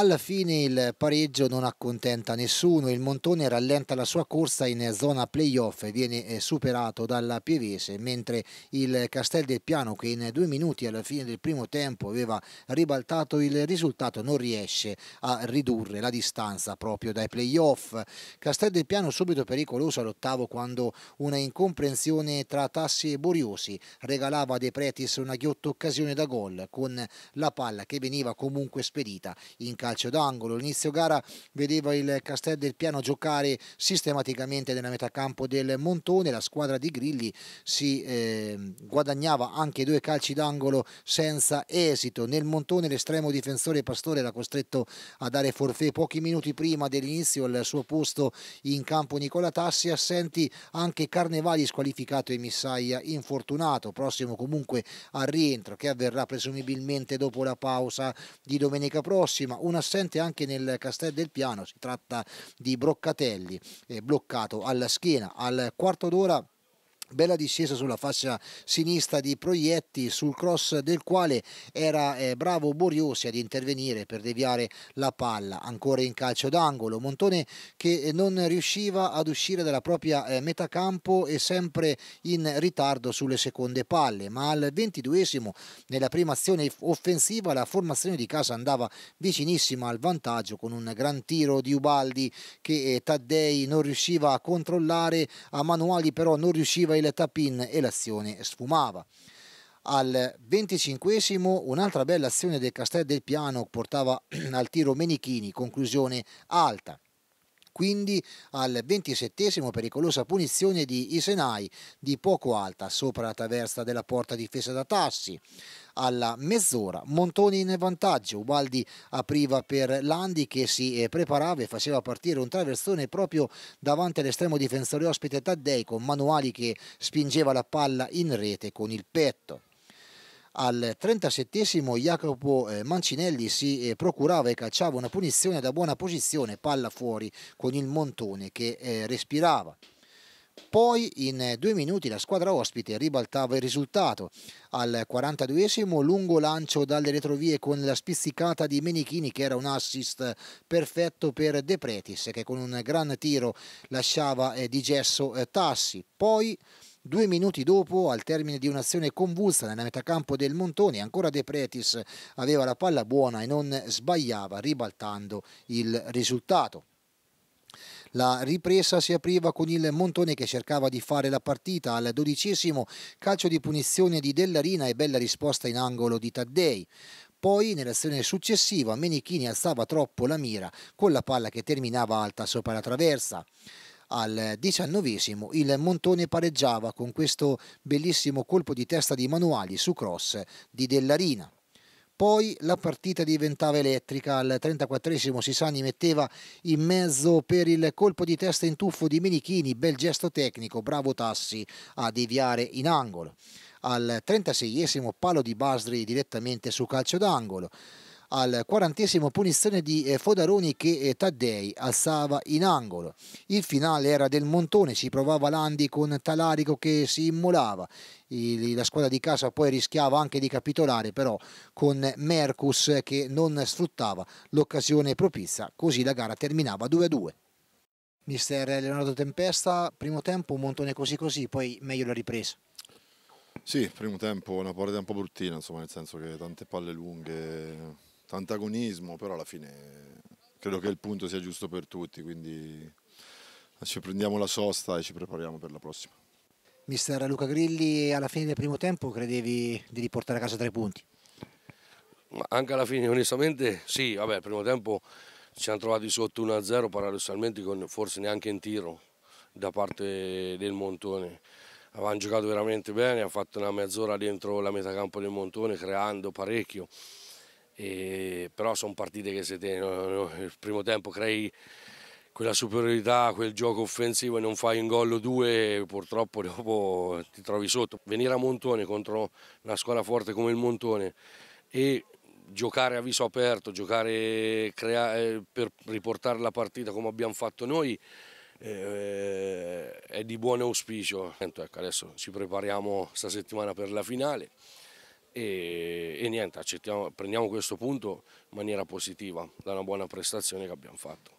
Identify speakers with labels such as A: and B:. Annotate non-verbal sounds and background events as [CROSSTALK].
A: Alla fine il pareggio non accontenta nessuno, il Montone rallenta la sua corsa in zona playoff e viene eh, superato dalla Pievese, mentre il Castel del Piano che in due minuti alla fine del primo tempo aveva ribaltato il risultato non riesce a ridurre la distanza proprio dai playoff. Castel del Piano subito pericoloso all'ottavo quando una incomprensione tra Tassi e Boriosi regalava a De Pretis una ghiotta occasione da gol con la palla che veniva comunque spedita in casa calcio d'angolo. L'inizio gara vedeva il Castel del Piano giocare sistematicamente nella metà campo del Montone, la squadra di Grilli si eh, guadagnava anche due calci d'angolo senza esito. Nel Montone l'estremo difensore Pastore era costretto a dare forfè pochi minuti prima dell'inizio al suo posto in campo Nicola Tassi, assenti anche Carnevali squalificato e Missaia infortunato, prossimo comunque al rientro che avverrà presumibilmente dopo la pausa di domenica prossima. Una assente anche nel Castel del Piano, si tratta di Broccatelli, eh, bloccato alla schiena al quarto d'ora Bella discesa sulla fascia sinistra di Proietti sul cross del quale era eh, bravo Boriosi ad intervenire per deviare la palla ancora in calcio d'angolo. Montone che eh, non riusciva ad uscire dalla propria eh, metà campo e sempre in ritardo sulle seconde palle ma al ventiduesimo nella prima azione offensiva la formazione di casa andava vicinissima al vantaggio con un gran tiro di Ubaldi che eh, Taddei non riusciva a controllare a Manuali però non riusciva a il tapin e l'azione sfumava. Al 25 un'altra bella azione del Castel del Piano portava [CLEARS THROAT] al tiro Menichini, conclusione alta quindi al ventisettesimo pericolosa punizione di Isenai di poco alta sopra la traversa della porta difesa da Tassi. Alla mezz'ora Montoni in vantaggio, Ubaldi apriva per Landi che si eh, preparava e faceva partire un traversone proprio davanti all'estremo difensore ospite Taddei con Manuali che spingeva la palla in rete con il petto. Al 37esimo Jacopo eh, Mancinelli si eh, procurava e calciava una punizione da buona posizione, palla fuori con il montone che eh, respirava. Poi in due minuti la squadra ospite ribaltava il risultato. Al 42esimo lungo lancio dalle retrovie con la spizzicata di Menichini che era un assist perfetto per De Pretis che con un gran tiro lasciava di gesso Tassi. Poi Due minuti dopo, al termine di un'azione convulsa nella metà campo del Montone, ancora De Pretis aveva la palla buona e non sbagliava, ribaltando il risultato. La ripresa si apriva con il Montone che cercava di fare la partita al dodicesimo calcio di punizione di Dellarina e bella risposta in angolo di Taddei. Poi nell'azione successiva Menichini alzava troppo la mira con la palla che terminava alta sopra la traversa. Al diciannovesimo il Montone pareggiava con questo bellissimo colpo di testa di Manuali su cross di Dellarina. Poi la partita diventava elettrica, al 34 Sisani metteva in mezzo per il colpo di testa in tuffo di Menichini, bel gesto tecnico, bravo Tassi a deviare in angolo. Al 36 palo di Basri direttamente su calcio d'angolo al quarantesimo punizione di eh, Fodaroni che eh, Taddei alzava in angolo. Il finale era del Montone, ci provava Landi con Talarico che si immolava. La squadra di casa poi rischiava anche di capitolare però con Mercus che non sfruttava l'occasione propizia, così la gara terminava 2-2. Mister Leonardo Tempesta, primo tempo un montone così così, poi meglio la ripresa. Sì, primo tempo una partita un po' bruttina, insomma, nel senso che tante palle lunghe, antagonismo, però alla fine credo che il punto sia giusto per tutti, quindi ci prendiamo la sosta e ci prepariamo per la prossima. Mister Luca Grilli, alla fine del primo tempo credevi di riportare a casa tre punti?
B: Ma anche alla fine, onestamente, sì, vabbè, il primo tempo ci siamo trovati sotto 1-0 paradossalmente con forse neanche in tiro da parte del Montone. Avevamo giocato veramente bene, ha fatto una mezz'ora dentro la metà campo del Montone creando parecchio. E, ehm, però sono partite che se te no, il primo tempo crei quella superiorità, quel gioco offensivo e non fai un gol o due, purtroppo dopo ti trovi sotto. Venire a Montone contro una squadra forte come il Montone e giocare a viso aperto, giocare eh, per riportare la partita come abbiamo fatto noi, eh, è di buon auspicio. Ecco, adesso ci prepariamo sta settimana per la finale e, e niente, prendiamo questo punto in maniera positiva da una buona prestazione che abbiamo fatto.